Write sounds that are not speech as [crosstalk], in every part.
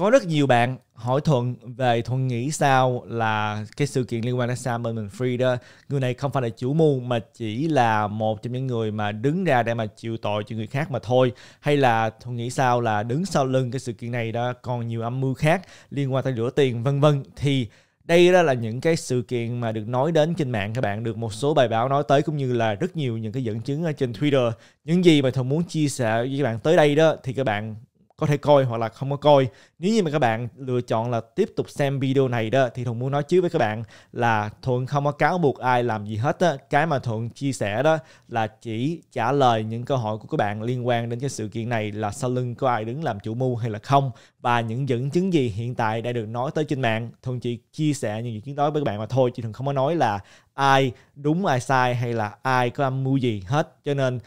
có rất nhiều bạn hỏi thuận về thuận nghĩ sao là cái sự kiện liên quan đến Sam Berman Free đó người này không phải là chủ mưu mà chỉ là một trong những người mà đứng ra để mà chịu tội cho người khác mà thôi hay là thuận nghĩ sao là đứng sau lưng cái sự kiện này đó còn nhiều âm mưu khác liên quan tới rửa tiền vân vân thì đây đó là những cái sự kiện mà được nói đến trên mạng các bạn được một số bài báo nói tới cũng như là rất nhiều những cái dẫn chứng ở trên Twitter những gì mà thuận muốn chia sẻ với các bạn tới đây đó thì các bạn có thể coi hoặc là không có coi nếu như mà các bạn lựa chọn là tiếp tục xem video này đó thì thuận muốn nói trước với các bạn là thuận không có cáo buộc ai làm gì hết á cái mà thuận chia sẻ đó là chỉ trả lời những câu hỏi của các bạn liên quan đến cái sự kiện này là sau lưng có ai đứng làm chủ mưu hay là không và những dẫn chứng gì hiện tại đã được nói tới trên mạng thuận chỉ chia sẻ những dẫn chứng đó với các bạn mà thôi chứ thuận không có nói là ai đúng ai sai hay là ai có âm mưu gì hết cho nên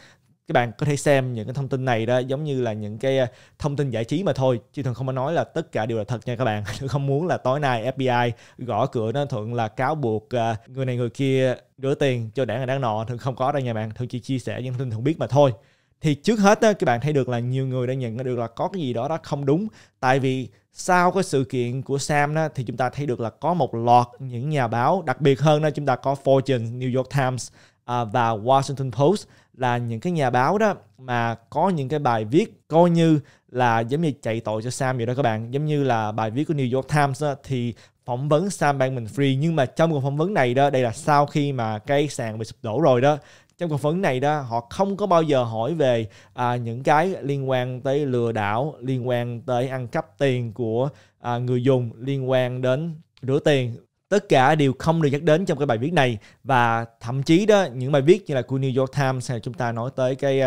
các bạn có thể xem những cái thông tin này đó giống như là những cái à, thông tin giải trí mà thôi chứ thường không có nói là tất cả đều là thật nha các bạn [laughs] tôi không muốn là tối nay FBI gõ cửa nó thuận là cáo buộc à, người này người kia rửa tiền cho đảng này đảng nọ thường không có đâu nha bạn thường chỉ chia sẻ những thông tin thường biết mà thôi thì trước hết đó, các bạn thấy được là nhiều người đã nhận được là có cái gì đó đó không đúng tại vì sau cái sự kiện của Sam đó, thì chúng ta thấy được là có một loạt những nhà báo đặc biệt hơn đó chúng ta có Fortune, New York Times À, và Washington Post là những cái nhà báo đó mà có những cái bài viết coi như là giống như chạy tội cho Sam vậy đó các bạn giống như là bài viết của New York Times đó, thì phỏng vấn Sam mình Free nhưng mà trong cuộc phỏng vấn này đó đây là sau khi mà cái sàn bị sụp đổ rồi đó trong cuộc phỏng vấn này đó họ không có bao giờ hỏi về à, những cái liên quan tới lừa đảo liên quan tới ăn cắp tiền của à, người dùng liên quan đến rửa tiền tất cả đều không được nhắc đến trong cái bài viết này và thậm chí đó những bài viết như là của New York Times hay là chúng ta nói tới cái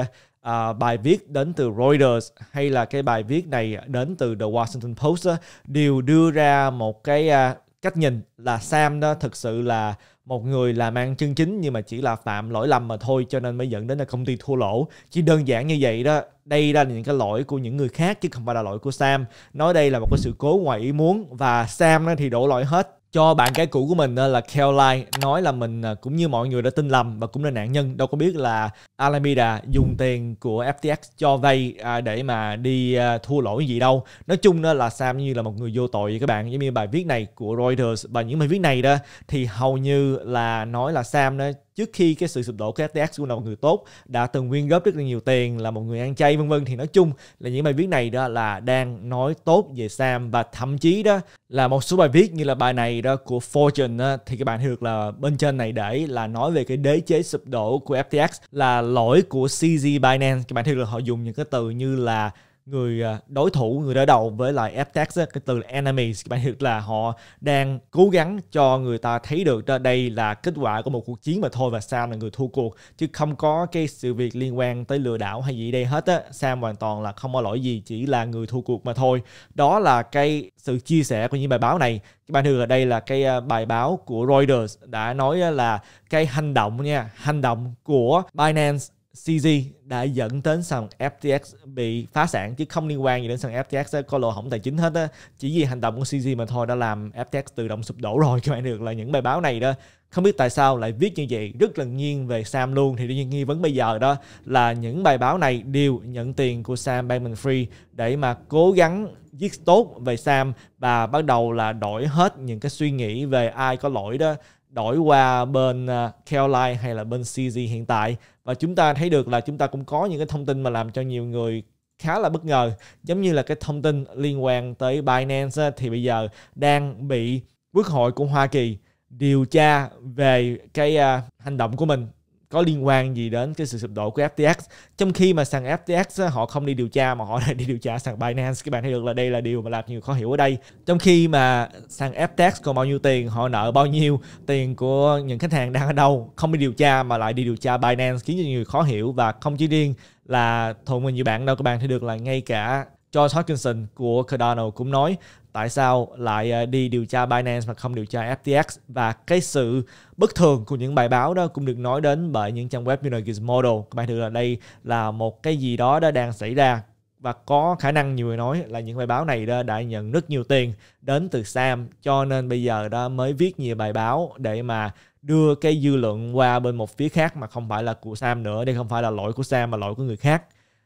uh, bài viết đến từ Reuters hay là cái bài viết này đến từ The Washington Post đó, đều đưa ra một cái uh, cách nhìn là Sam đó thực sự là một người làm ăn chân chính nhưng mà chỉ là phạm lỗi lầm mà thôi cho nên mới dẫn đến là công ty thua lỗ chỉ đơn giản như vậy đó đây là những cái lỗi của những người khác chứ không phải là lỗi của Sam nói đây là một cái sự cố ngoài ý muốn và Sam đó thì đổ lỗi hết cho bạn gái cũ của mình ờ, là Caroline nói là mình ờ, cũng như mọi người đã tin lầm và cũng là nạn nhân đâu có biết là Alameda dùng tiền của FTX cho vay à, để mà đi ờ, thua lỗ gì đâu nói chung là Sam như là một người vô tội vậy các bạn giống như bài viết này của Reuters và những bài viết này đó thì hầu như là nói là Sam đó trước khi cái sự sụp đổ của FTX cũng là một người tốt đã từng nguyên góp rất là nhiều tiền là một người ăn chay vân vân thì nói chung là những bài viết này đó là đang nói tốt về Sam và thậm chí đó là một số bài viết như là bài này đó của Fortune đó, thì các bạn hiểu được là bên trên này để là nói về cái đế chế sụp đổ của FTX là lỗi của CZ Binance các bạn hiểu được họ dùng những cái từ như là người à, đối thủ người đối đầu với lại f cái từ là enemies bạn hiểu là họ đang cố gắng cho người ta thấy được đây là kết quả của một cuộc chiến mà thôi và Sam là người thua cuộc chứ không có cái sự việc liên quan tới lừa đảo hay gì đây hết á Sam hoàn toàn là không có lỗi gì chỉ là người thua cuộc mà thôi đó là cái sự chia sẻ của những bài báo này các bạn hiểu là đây là cái à, bài báo của Reuters đã nói là cái hành động nha hành động của Binance CZ đã dẫn đến sàn FTX bị phá sản chứ không liên quan gì đến sàn FTX có lỗ hỏng tài chính hết á chỉ vì hành động của CZ mà thôi đã làm FTX tự động sụp đổ rồi [laughs] các bạn được là những bài báo này đó không biết tại sao lại viết như vậy rất là nghiêng về Sam luôn thì đương nhiên nghi vấn bây giờ đó là những bài báo này đều nhận tiền của Sam Bankman-Fried để mà cố gắng viết tốt về Sam và bắt đầu là đổi hết những cái suy nghĩ về ai có lỗi đó đổi qua bên à, Caroline hay là bên CZ hiện tại và chúng ta thấy được là chúng ta cũng có những cái thông tin mà làm cho nhiều người khá là bất ngờ giống như là cái thông tin liên quan tới Binance thì bây giờ đang bị Quốc hội của Hoa Kỳ điều tra về cái uh, hành động của mình có liên quan gì đến cái sự sụp đổ của FTX trong khi mà sàn FTX họ không đi điều tra mà họ lại đi điều tra sàn Binance các bạn thấy được là đây là điều mà làm nhiều khó hiểu ở đây trong khi mà sàn FTX còn bao nhiêu tiền họ nợ bao nhiêu tiền của những khách hàng đang ở đâu không đi điều tra mà lại đi điều tra Binance khiến cho nhiều người khó hiểu và không chỉ riêng là thuộc mình như bạn đâu các bạn thấy được là ngay cả George Hawkinson của Cardano cũng nói tại sao lại ờ, đi điều tra Binance mà không điều tra FTX và cái sự bất thường của những bài báo đó cũng được nói đến bởi những trang web như là Gizmodo. Các bạn thử là đây là một cái gì đó đã đang xảy ra và có khả năng nhiều người nói là những bài báo này đó đã nhận rất nhiều tiền đến từ Sam cho nên bây giờ đó mới viết nhiều bài báo để mà đưa cái dư luận qua bên một phía khác mà không phải là của Sam nữa đây không phải là lỗi của Sam mà lỗi của người khác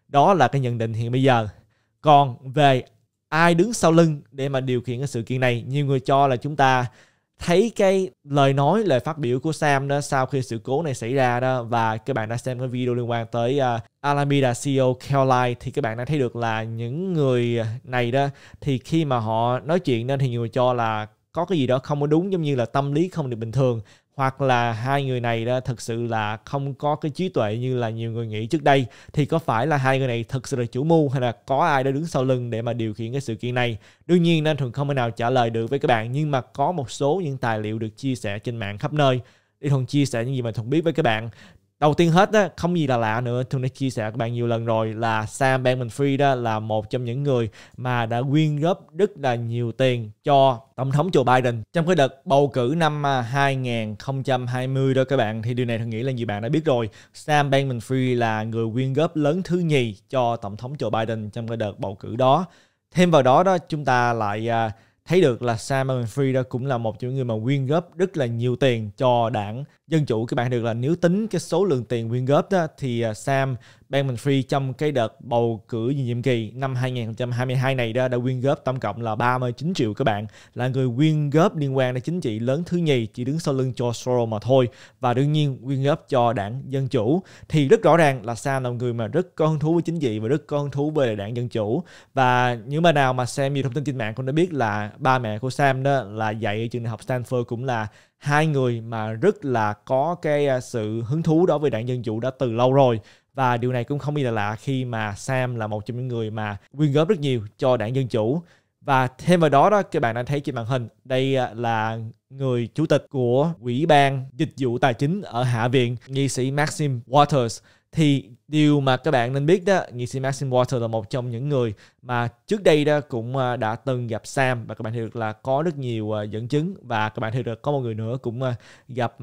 đó là cái nhận định hiện bây giờ còn về ai đứng sau lưng để mà điều khiển cái sự kiện này nhiều người cho là chúng ta thấy cái lời nói lời phát biểu của Sam đó sau khi sự cố này xảy ra đó và các bạn đã xem cái video liên quan tới uh, Alameda CEO Caroline thì các bạn đã thấy được là những người này đó thì khi mà họ nói chuyện nên thì nhiều người cho là có cái gì đó không có đúng giống như là tâm lý không được bình thường hoặc là hai người này đó thật sự là không có cái trí tuệ như là nhiều người nghĩ trước đây thì có phải là hai người này thực sự là chủ mưu hay là có ai đã đứng sau lưng để mà điều khiển cái sự kiện này đương nhiên nên thường không thể nào trả lời được với các bạn nhưng mà có một số những tài liệu được chia sẻ trên mạng khắp nơi để thuần chia sẻ những gì mà thuần biết với các bạn đầu tiên hết đó không gì là lạ nữa tôi đã chia sẻ các bạn nhiều lần rồi là Sam Bankman-Fried đó là một trong những người mà đã quyên góp rất là nhiều tiền cho tổng thống Joe Biden trong cái đợt bầu cử năm 2020 à, đó các bạn thì điều này tôi nghĩ là nhiều bạn đã biết rồi Sam Bankman-Fried là người quyên góp lớn thứ nhì cho tổng thống Joe Biden trong cái đợt bầu cử đó thêm vào đó đó chúng ta lại uh, thấy được là Sam Free đó cũng là một trong những người mà quyên góp rất là nhiều tiền cho đảng Dân Chủ. Các bạn được là nếu tính cái số lượng tiền quyên góp đó thì à, Sam Ban Bình Phi trong cái đợt bầu cử nhiệm kỳ năm 2022 này đó đã quyên góp tổng cộng là 39 triệu các bạn là người quyên góp liên quan đến chính trị lớn thứ nhì chỉ đứng sau lưng cho Soros mà thôi và đương nhiên quyên góp cho đảng Dân Chủ thì rất rõ ràng là Sam là một người mà rất có hứng thú với chính trị và rất có hứng thú về đảng Dân Chủ và những bà nào mà xem nhiều thông tin trên mạng cũng đã biết là ba mẹ của Sam đó là dạy ở trường đại học Stanford cũng là hai người mà rất là có cái à, sự hứng thú đối với đảng Dân Chủ đã từ lâu rồi và điều này cũng không bao giờ lạ khi mà Sam là một trong những người mà quyên góp rất nhiều cho đảng Dân Chủ và thêm vào đó đó các bạn đang thấy trên màn hình đây à, là người chủ tịch của ủy ban dịch vụ tài chính ở hạ viện nghị sĩ Maxim Waters thì Điều mà các bạn nên biết đó, nghệ sĩ Maxim Water là một trong những người mà trước đây đó cũng à, đã từng gặp Sam và các bạn thấy được là có rất nhiều à, dẫn chứng và các bạn thấy được có một người nữa cũng à, gặp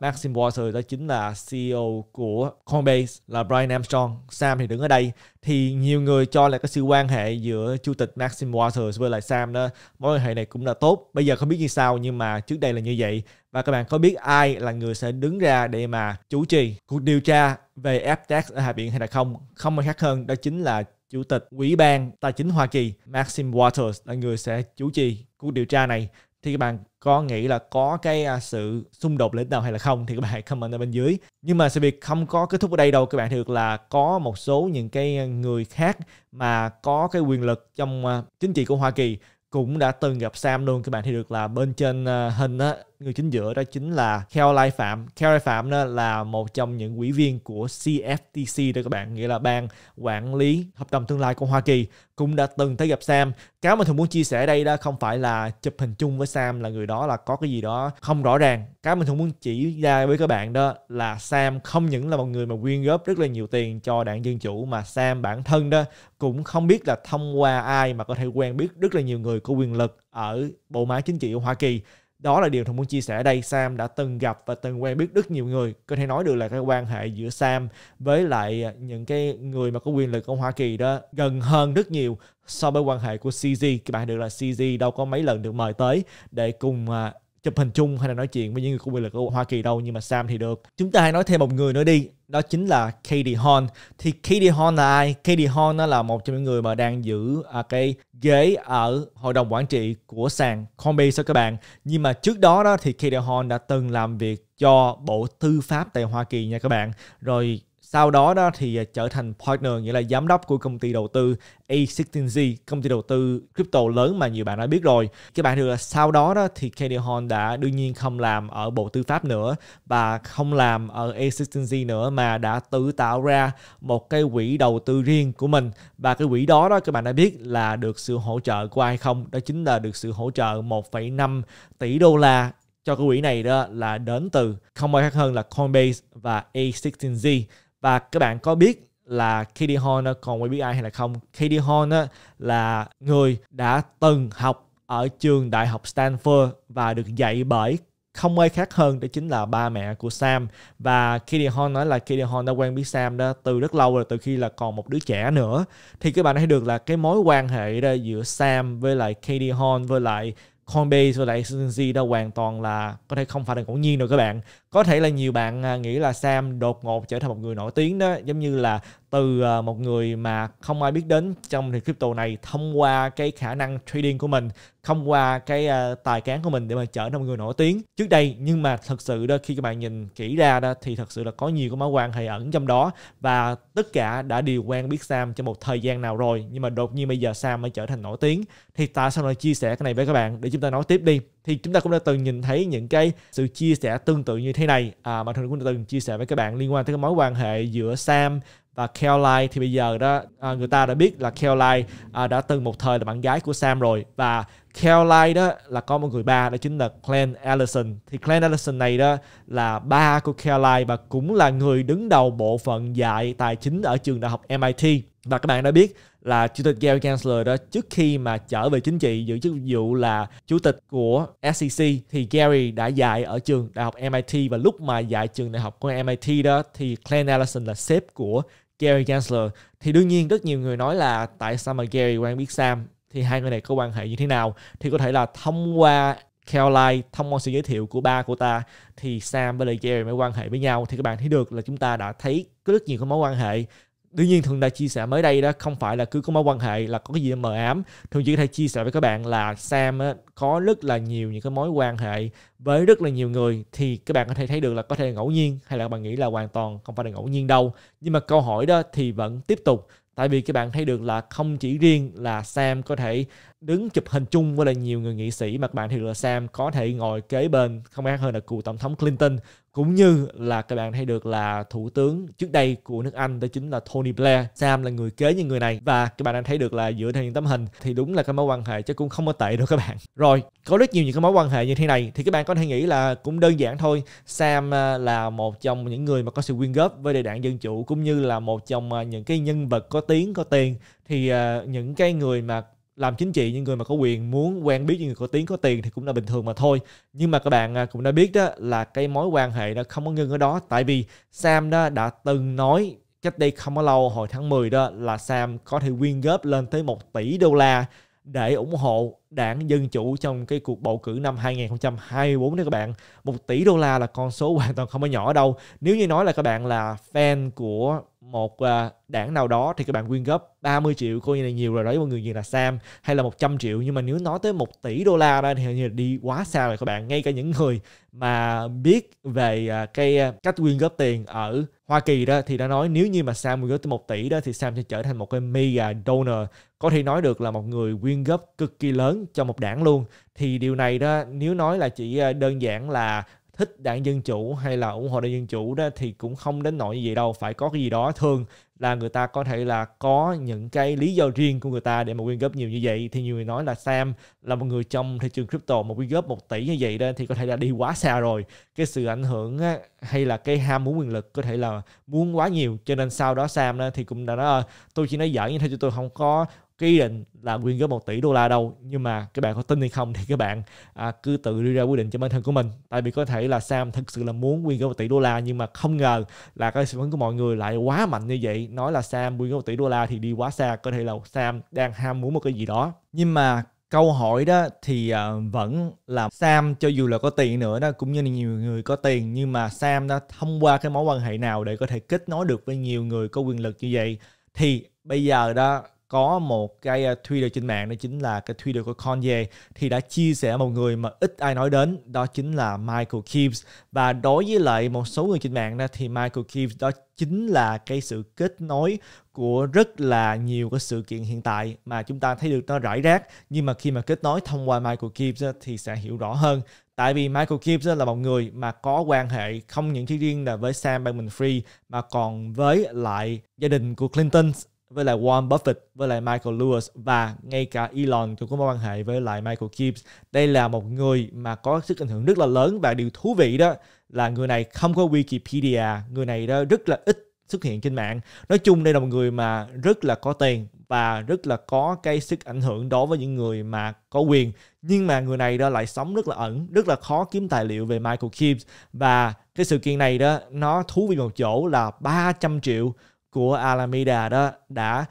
Maxim Water đó chính là CEO của Coinbase là Brian Armstrong. Sam thì đứng ở đây thì nhiều người cho là cái sự quan hệ giữa chủ tịch Maxim Waters với lại Sam đó mối quan hệ này cũng là tốt bây giờ không biết như sao nhưng mà trước đây là như vậy và các bạn có biết ai là người sẽ đứng ra để mà chủ trì cuộc điều tra về FTX ở Hà hạ viện hay là không không ai khác hơn đó chính là chủ tịch ủy ban tài chính Hoa Kỳ Maxim Waters là người sẽ chủ trì cuộc điều tra này thì các bạn có nghĩ là có cái à, sự xung đột lợi ích nào hay là không thì các bạn hãy comment ở bên dưới nhưng mà sự việc không có kết thúc ở đây đâu các bạn thực là có một số những cái người khác mà có cái quyền lực trong à, chính trị của Hoa Kỳ cũng đã từng gặp Sam luôn các bạn thì được là bên trên à, hình á người chính giữa đó chính là Caroline Phạm. Caroline Phạm đó là một trong những quỹ viên của CFTC đó các bạn, nghĩa là ban quản lý hợp đồng tương lai của Hoa Kỳ cũng đã từng tới gặp Sam. Cái mà thường muốn chia sẻ đây đó không phải là chụp hình chung với Sam là người đó là có cái gì đó không rõ ràng. Cái mình thường muốn chỉ ra với các bạn đó là Sam không những là một người mà quyên góp rất là nhiều tiền cho đảng Dân Chủ mà Sam bản thân đó cũng không biết là thông qua ai mà có thể quen biết rất là nhiều người có quyền lực ở bộ máy chính trị của Hoa Kỳ đó là điều thằng muốn chia sẻ ở đây Sam đã từng gặp và từng quen biết rất nhiều người có thể nói được là cái quan hệ giữa Sam với lại à, những cái người mà có quyền lực ở Hoa Kỳ đó gần hơn rất nhiều so với quan hệ của CZ các bạn được là CZ đâu có mấy lần được mời tới để cùng à, chụp hình chung hay là nói chuyện với những người khu quyền lực ở Hoa Kỳ đâu nhưng mà Sam thì được. Chúng ta hãy nói thêm một người nữa đi, đó chính là Katie Horn. Thì Katie Horn là ai? Katie Horn nó là một trong những người mà đang giữ à, cái ghế ở hội đồng quản trị của sàn Coinbase sao các bạn. Nhưng mà trước đó đó thì Katie Horn đã từng làm việc cho Bộ Tư pháp tại Hoa Kỳ nha các bạn. Rồi sau đó đó thì à, trở thành partner nghĩa là giám đốc của công ty đầu tư A16Z, công ty đầu tư crypto lớn mà nhiều bạn đã biết rồi. Các bạn được là sau đó đó thì Katie Horn đã đương nhiên không làm ở Bộ Tư pháp nữa và không làm ở A16Z nữa mà đã tự tạo ra một cái quỹ đầu tư riêng của mình và cái quỹ đó đó các bạn đã biết là được sự hỗ trợ của ai không? Đó chính là được sự hỗ trợ 1,5 tỷ đô la cho cái quỹ này đó là đến từ không ai khác hơn là Coinbase và A16Z và các bạn có biết là Katie Horn còn quen biết ai hay là không Katie Horn là người đã từng học ở trường đại học Stanford và được dạy bởi không ai khác hơn đó chính là ba mẹ của Sam và Katie Horn nói là Katie Horn đã quen biết Sam đó từ rất lâu rồi từ khi là còn một đứa trẻ nữa thì các bạn thấy được là cái mối quan hệ đó giữa Sam với lại Katie Horn với lại Coinbase và lại Synergy đã hoàn toàn là có thể không phải là ngẫu nhiên đâu các bạn. Có thể là nhiều bạn à, nghĩ là Sam đột ngột trở thành một người nổi tiếng đó, giống như là từ à, một người mà không ai biết đến trong nền crypto này thông qua cái khả năng trading của mình thông qua cái uh, tài cán của mình để mà trở thành một người nổi tiếng trước đây nhưng mà thật sự đó khi các bạn nhìn kỹ ra đó thì thật sự là có nhiều cái mối quan hệ ẩn trong đó và tất cả đã đều quen biết Sam trong một thời gian nào rồi nhưng mà đột nhiên bây giờ Sam mới trở thành nổi tiếng thì tại sao lại chia sẻ cái này với các bạn để chúng ta nói tiếp đi thì chúng ta cũng đã từng nhìn thấy những cái sự chia sẻ tương tự như thế này à, mà thường cũng đã từng chia sẻ với các bạn liên quan tới cái mối quan hệ giữa Sam và Caroline thì bây giờ đó à, người ta đã biết là Caroline à, đã từng một thời là bạn gái của Sam rồi và Caroline đó là có một người ba đó chính là Glenn Allison thì Glenn Allison này đó là ba của Caroline và cũng là người đứng đầu bộ phận dạy tài chính ở trường đại học MIT và các bạn đã biết là chủ tịch Gary Gensler đó trước khi mà trở về chính trị giữ chức vụ là chủ tịch của SEC thì Gary đã dạy ở trường đại học MIT và lúc mà dạy trường đại học của MIT đó thì Glenn Allison là sếp của Gary Gensler thì đương nhiên rất nhiều người nói là tại sao mà Gary quen biết Sam thì hai người này có quan hệ như thế nào thì có thể là thông qua Caroline thông qua sự giới thiệu của ba của ta thì Sam với lại Jerry mới quan hệ với nhau thì các bạn thấy được là chúng ta đã thấy có rất nhiều cái mối quan hệ đương nhiên thường đã chia sẻ mới đây đó không phải là cứ có mối quan hệ là có cái gì mờ ám thường chỉ có thể chia sẻ với các bạn là sam á, có rất là nhiều những cái mối quan hệ với rất là nhiều người thì các bạn có thể thấy được là có thể là ngẫu nhiên hay là các bạn nghĩ là hoàn toàn không phải là ngẫu nhiên đâu nhưng mà câu hỏi đó thì vẫn tiếp tục tại vì các bạn thấy được là không chỉ riêng là sam có thể đứng chụp hình chung với là nhiều người nghị sĩ mặt bạn thì là Sam có thể ngồi kế bên không khác hơn là cựu tổng thống Clinton cũng như là các bạn thấy được là thủ tướng trước đây của nước Anh đó chính là Tony Blair Sam là người kế những người này và các bạn đang thấy được là dựa theo những tấm hình thì đúng là cái mối quan hệ chứ cũng không có tệ đâu các bạn rồi có rất nhiều những cái mối quan hệ như thế này thì các bạn có thể nghĩ là cũng đơn giản thôi Sam à, là một trong những người mà có sự quyên góp với đại đảng dân chủ cũng như là một trong à, những cái nhân vật có tiếng có tiền thì à, những cái người mà làm chính trị những người mà có quyền muốn quen biết những người có tiếng có tiền thì cũng là bình thường mà thôi nhưng mà các bạn à, cũng đã biết đó là cái mối quan hệ đó không có ngưng ở đó tại vì Sam đó đã từng nói cách đây không có lâu hồi tháng 10 đó là Sam có thể quyên góp lên tới 1 tỷ đô la để ủng hộ đảng Dân Chủ trong cái cuộc bầu cử năm 2024 đó các bạn. 1 tỷ đô la là con số hoàn toàn không có nhỏ đâu. Nếu như nói là các bạn là fan của một à, đảng nào đó thì các bạn quyên góp 30 triệu coi như là nhiều rồi đó mọi người như là Sam hay là 100 triệu nhưng mà nếu nói tới 1 tỷ đô la ra thì như là đi quá xa rồi các bạn ngay cả những người mà biết về à, cái à, cách quyên góp tiền ở Hoa Kỳ đó thì đã nói nếu như mà Sam quyên góp tới 1 tỷ đó thì Sam sẽ trở thành một cái mega donor có thể nói được là một người quyên góp cực kỳ lớn cho một đảng luôn thì điều này đó nếu nói là chỉ đơn giản là thích đảng Dân Chủ hay là ủng hộ đảng Dân Chủ đó thì cũng không đến nỗi như vậy đâu. Phải có cái gì đó thường là người ta có thể là có những cái lý do riêng của người ta để mà quyên góp nhiều như vậy. Thì nhiều người nói là Sam là một người trong thị trường crypto mà quyên góp một tỷ như vậy đó thì có thể là đi quá xa rồi. Cái sự ảnh hưởng á, hay là cái ham muốn quyền lực có thể là muốn quá nhiều. Cho nên sau đó Sam đó thì cũng đã nói ờ, tôi chỉ nói giỡn như thế chứ tôi không có cái ý định là quyên góp 1 tỷ đô la đâu nhưng mà các bạn có tin hay không thì các bạn à, cứ tự đưa ra quyết định cho bản thân của mình tại vì có thể là Sam thực sự là muốn quyên góp 1 tỷ đô la nhưng mà không ngờ là cái sự phản của mọi người lại quá mạnh như vậy nói là Sam quyên góp 1 tỷ đô la thì đi quá xa có thể là Sam đang ham muốn một cái gì đó nhưng mà câu hỏi đó thì à, vẫn là Sam cho dù là có tiền nữa đó cũng như là nhiều người có tiền nhưng mà Sam đã thông qua cái mối quan hệ nào để có thể kết nối được với nhiều người có quyền lực như vậy thì bây giờ đó có một cái ờ, Twitter trên mạng đó chính là cái Twitter của Kanye thì đã chia sẻ một người mà ít ai nói đến đó chính là Michael Keeps và đối với lại một số người trên mạng đó thì Michael Keeps đó chính là cái sự kết nối của rất là nhiều cái sự kiện hiện tại mà chúng ta thấy được nó rải rác nhưng mà khi mà kết nối thông qua Michael Keeps thì sẽ hiểu rõ hơn tại vì Michael Gibbs là một người mà có quan hệ không những chỉ riêng là với Sam Bankman-Fried mà còn với lại gia đình của Clinton với lại Warren Buffett với lại Michael Lewis và ngay cả Elon cũng có mối quan hệ với lại Michael Gibbs. Đây là một người mà có sức ảnh hưởng rất là lớn và điều thú vị đó là người này không có Wikipedia, người này đó rất là ít xuất hiện trên mạng. Nói chung đây là một người mà rất là có tiền và rất là có cái sức ảnh hưởng đối với những người mà có quyền. Nhưng mà người này đó lại sống rất là ẩn, rất là khó kiếm tài liệu về Michael Gibbs và cái sự kiện này đó nó thú vị một chỗ là 300 triệu của Alameda đó đã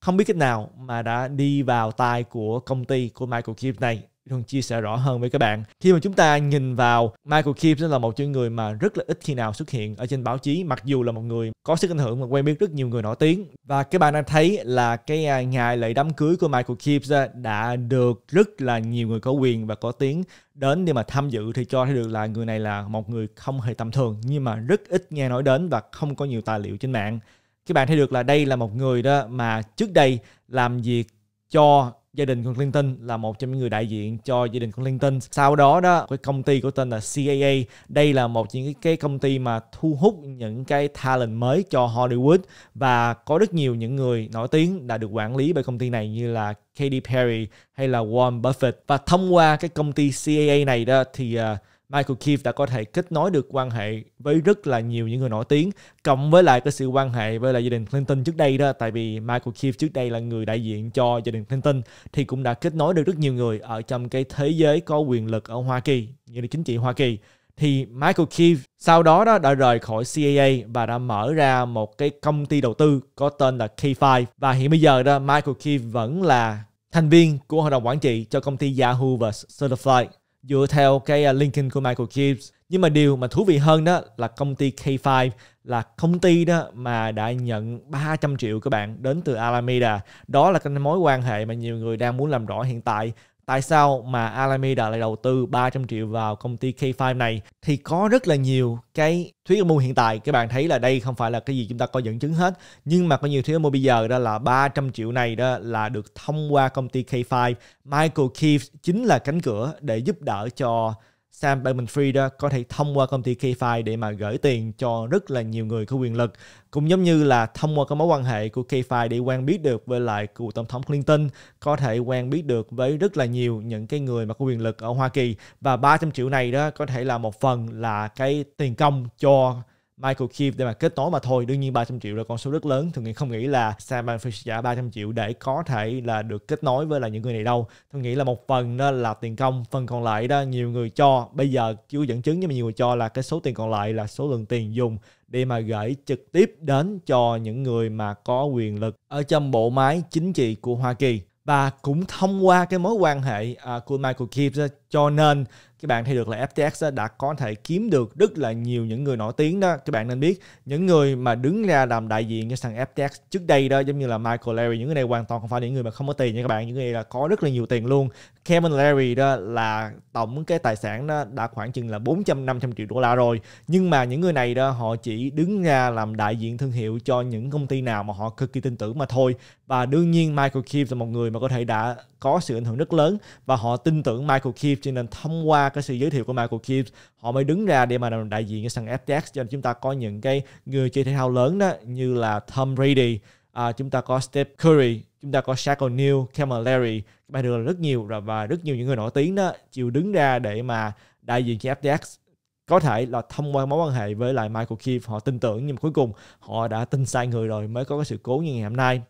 không biết cách nào mà đã đi vào tay của công ty của Michael Kim này Hương chia sẻ rõ hơn với các bạn. Khi mà chúng ta nhìn vào Michael Kim Keaton là một trong người mà rất là ít khi nào xuất hiện ở trên báo chí mặc dù là một người có sức ảnh hưởng và quen biết rất nhiều người nổi tiếng. Và các bạn đang thấy là cái à, ngày lễ đám cưới của Michael Kim đã được rất là nhiều người có quyền và có tiếng đến để mà tham dự thì cho thấy được là người này là một người không hề tầm thường nhưng mà rất ít nghe nói đến và không có nhiều tài liệu trên mạng các bạn thấy được là đây là một người đó mà trước đây làm việc cho gia đình con Clinton là một trong những người đại diện cho gia đình con Clinton. Sau đó đó, cái công ty của tên là CAA. Đây là một những cái công ty mà thu hút những cái talent mới cho Hollywood và có rất nhiều những người nổi tiếng đã được quản lý bởi công ty này như là Katy Perry hay là Warren Buffett. Và thông qua cái công ty CAA này đó thì uh, Michael Keefe đã có thể kết nối được quan hệ với rất là nhiều những người nổi tiếng cộng với lại cái sự quan hệ với lại gia đình Clinton trước đây đó tại vì Michael Keefe trước đây là người đại diện cho gia đình Clinton thì cũng đã kết nối được rất nhiều người ở trong cái thế giới có quyền lực ở Hoa Kỳ như là chính trị Hoa Kỳ thì Michael Keefe sau đó, đó đã rời khỏi CIA và đã mở ra một cái công ty đầu tư có tên là K5 và hiện bây giờ đó Michael Keefe vẫn là thành viên của hội đồng quản trị cho công ty Yahoo và Certified dựa theo cái à, LinkedIn của Michael Gibbs. Nhưng mà điều mà thú vị hơn đó là công ty K5 là công ty đó mà đã nhận 300 triệu các bạn đến từ Alameda. Đó là cái mối quan hệ mà nhiều người đang muốn làm rõ hiện tại tại sao mà đã lại đầu tư 300 triệu vào công ty K5 này thì có rất là nhiều cái thuyết âm mưu hiện tại các bạn thấy là đây không phải là cái gì chúng ta có dẫn chứng hết nhưng mà có nhiều thuyết âm mưu bây giờ đó là 300 triệu này đó là được thông qua công ty K5 Michael Keith chính là cánh cửa để giúp đỡ cho Sam Bankman-Fried đó có thể thông qua công ty K-Fi để mà gửi tiền cho rất là nhiều người có quyền lực cũng giống như là thông qua cái mối quan hệ của K-Fi để quen biết được với lại cựu tổng thống Clinton có thể quen biết được với rất là nhiều những cái người mà có quyền lực ở Hoa Kỳ và 300 triệu này đó có thể là một phần là cái tiền công cho Michael Keefe để mà kết nối mà thôi. Đương nhiên 300 triệu là con số rất lớn. Thường nghĩ không nghĩ là Sam Allardyce trả 300 triệu để có thể là được kết nối với là những người này đâu. Tôi nghĩ là một phần đó là tiền công, phần còn lại đó nhiều người cho. Bây giờ chưa dẫn chứng nhưng mà nhiều người cho là cái số tiền còn lại là số lượng tiền dùng để mà gửi trực tiếp đến cho những người mà có quyền lực ở trong bộ máy chính trị của Hoa Kỳ và cũng thông qua cái mối quan hệ à, của Michael Keefe cho nên các bạn thấy được là FTX đã có thể kiếm được rất là nhiều những người nổi tiếng đó các bạn nên biết những người mà đứng ra làm đại diện cho thằng FTX trước đây đó giống như là Michael Larry những người này hoàn toàn không phải những người mà không có tiền nha các bạn những người này là có rất là nhiều tiền luôn Kevin Larry đó là tổng cái tài sản đó đã khoảng chừng là 400 500 triệu đô la rồi nhưng mà những người này đó họ chỉ đứng ra làm đại diện thương hiệu cho những công ty nào mà họ cực kỳ tin tưởng mà thôi và đương nhiên Michael Kidd là một người mà có thể đã có sự ảnh hưởng rất lớn và họ tin tưởng Michael Kidd Gibbs cho nên thông qua cái sự giới thiệu của Michael Gibbs họ mới đứng ra để mà đại diện cho sân FTX cho nên chúng ta có những cái người chơi thể thao lớn đó như là Tom Brady à, chúng ta có Steph Curry chúng ta có Shaq O'Neal, Kemal Larry bài được rất nhiều rồi và rất nhiều những người nổi tiếng đó chịu đứng ra để mà đại diện cho FTX có thể là thông qua mối quan hệ với lại Michael Keefe họ tin tưởng nhưng mà cuối cùng họ đã tin sai người rồi mới có cái sự cố như ngày hôm nay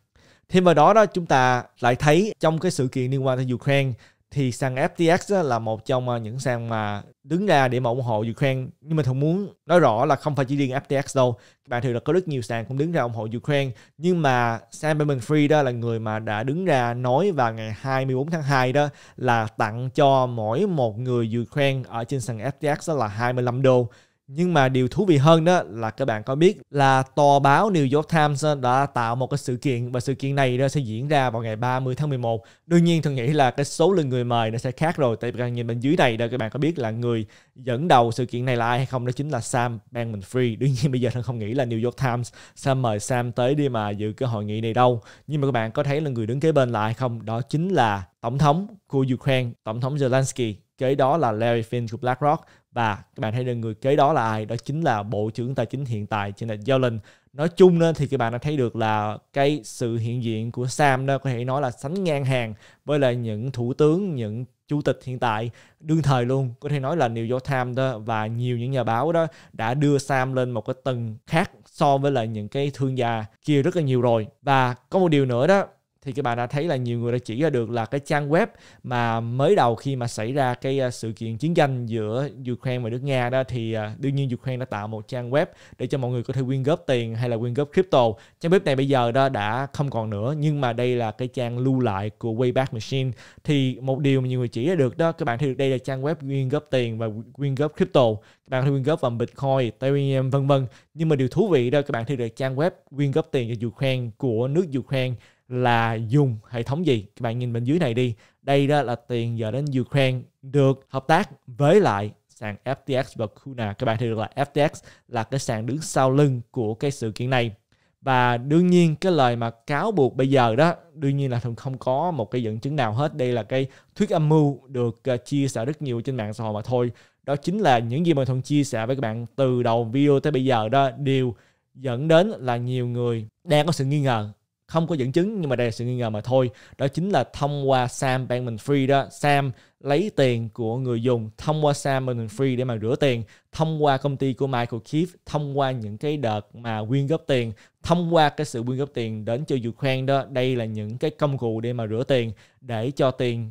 thêm vào đó đó chúng ta lại thấy trong cái sự kiện liên quan tới Ukraine thì sàn FTX là một trong ờ, những sàn mà đứng ra để mà ủng hộ Ukraine nhưng mà thường muốn nói rõ là không phải chỉ riêng FTX đâu bạn thường là có rất nhiều sàn cũng đứng ra ủng hộ Ukraine nhưng mà Sam Bankman-Fried đó là người mà đã đứng ra nói vào ngày 24 tháng 2 đó là tặng cho mỗi một người Ukraine ở trên sàn FTX đó là 25 đô nhưng mà điều thú vị hơn đó là các bạn có biết là tờ báo New York Times đã tạo một cái sự kiện và sự kiện này đó sẽ diễn ra vào ngày 30 tháng 11. Đương nhiên tôi nghĩ là cái số lượng người mời nó sẽ khác rồi tại vì nhìn bên dưới này đó các bạn có biết là người dẫn đầu sự kiện này là ai hay không đó chính là Sam bankman Free. [laughs] Đương nhiên bây giờ tôi không nghĩ là New York Times sẽ mời Sam tới đi mà dự cái hội nghị này đâu. Nhưng mà các bạn có thấy là người đứng kế bên là ai không? Đó chính là tổng thống của Ukraine, tổng thống Zelensky kế đó là Larry Fink của BlackRock và các bạn thấy được người kế đó là ai đó chính là bộ trưởng tài chính hiện tại chính là Yellen nói chung nên thì các bạn đã thấy được là cái sự hiện diện của Sam đó có thể nói là sánh ngang hàng với là những thủ tướng những chủ tịch hiện tại đương thời luôn có thể nói là New York Times đó và nhiều những nhà báo đó đã đưa Sam lên một cái tầng khác so với là những cái thương gia kia rất là nhiều rồi và có một điều nữa đó thì các bạn đã thấy là nhiều người đã chỉ ra được là cái trang web mà mới đầu khi mà xảy ra cái à, sự kiện chiến tranh giữa Ukraine và nước Nga đó thì à, đương nhiên Ukraine đã tạo một trang web để cho mọi người có thể quyên góp tiền hay là quyên góp crypto. Trang web này bây giờ đó đã không còn nữa nhưng mà đây là cái trang lưu lại của Wayback Machine thì một điều mà nhiều người chỉ ra được đó các bạn thấy được đây là trang web quyên góp tiền và quyên góp crypto các bạn thấy quyên góp bằng Bitcoin, Ethereum vân vân nhưng mà điều thú vị đó các bạn thấy được trang web quyên góp tiền cho Ukraine của nước Ukraine là dùng hệ thống gì các bạn nhìn bên dưới này đi đây đó là tiền giờ đến Ukraine được hợp tác với lại sàn FTX và Kuna các bạn thấy được là FTX là cái sàn đứng sau lưng của cái sự kiện này và đương nhiên cái lời mà cáo buộc bây giờ đó đương nhiên là thường không có một cái dẫn chứng nào hết đây là cái thuyết âm mưu được ờ, chia sẻ rất nhiều trên mạng xã hội mà thôi đó chính là những gì mà thường chia sẻ với các bạn từ đầu video tới bây giờ đó đều dẫn đến là nhiều người đang có sự nghi ngờ không có dẫn chứng nhưng mà đây là sự nghi ngờ mà thôi đó chính là thông qua Sam Bankman Free đó Sam lấy tiền của người dùng thông qua Sam Bankman Free để mà rửa tiền thông qua công ty của Michael Keefe thông qua những cái đợt mà quyên góp tiền thông qua cái sự quyên góp tiền đến cho Ukraine đó đây là những cái công cụ để mà rửa tiền để cho tiền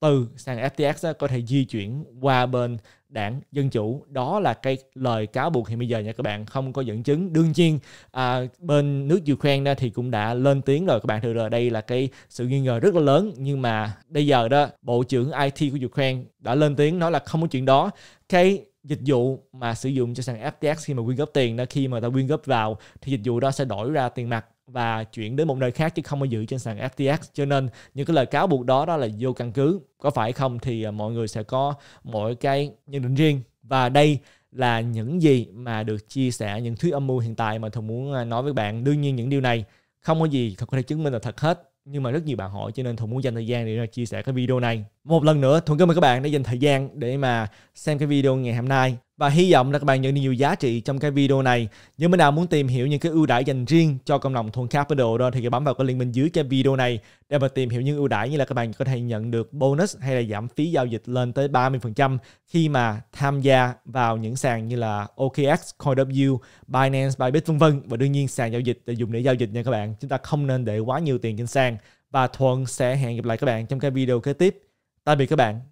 từ sàn FTX đó, có thể di chuyển qua bên đảng Dân Chủ. Đó là cái lời cáo buộc hiện bây giờ nha các bạn, không có dẫn chứng. Đương nhiên, à, bên nước Ukraine đó thì cũng đã lên tiếng rồi các bạn, thừa rồi đây là cái sự nghi ngờ rất là lớn. Nhưng mà bây giờ đó, Bộ trưởng IT của Ukraine đã lên tiếng nói là không có chuyện đó. Cái dịch vụ mà sử dụng cho sàn FTX khi mà quyên góp tiền đó khi mà ta quyên góp vào thì dịch vụ đó sẽ đổi ra tiền mặt và chuyển đến một nơi khác chứ không có giữ trên sàn FTX cho nên những cái lời cáo buộc đó đó là vô căn cứ có phải không thì à, mọi người sẽ có mỗi cái nhận định riêng và đây là những gì mà được chia sẻ những thuyết âm mưu hiện tại mà thùng muốn à, nói với bạn đương nhiên những điều này không có gì thật có thể chứng minh là thật hết nhưng mà rất nhiều bạn hỏi cho nên thùng muốn dành thời gian để à, chia sẻ cái video này một lần nữa thuận cảm ơn các bạn đã dành thời gian để mà xem cái video ngày hôm nay và hy vọng là các bạn nhận được nhiều giá trị trong cái video này Nếu bạn nào muốn tìm hiểu những cái ưu đãi dành riêng cho cộng đồng thuận capital đó thì hãy bấm vào cái link bên dưới cái video này để mà tìm hiểu những ưu đãi như là các bạn có thể nhận được bonus hay là giảm phí giao dịch lên tới 30% khi mà tham gia vào những sàn như là OKX, CoinW, Binance, Bybit vân vân và đương nhiên sàn giao dịch để dùng để giao dịch nha các bạn chúng ta không nên để quá nhiều tiền trên sàn và thuận sẽ hẹn gặp lại các bạn trong cái video kế tiếp tạm biệt các bạn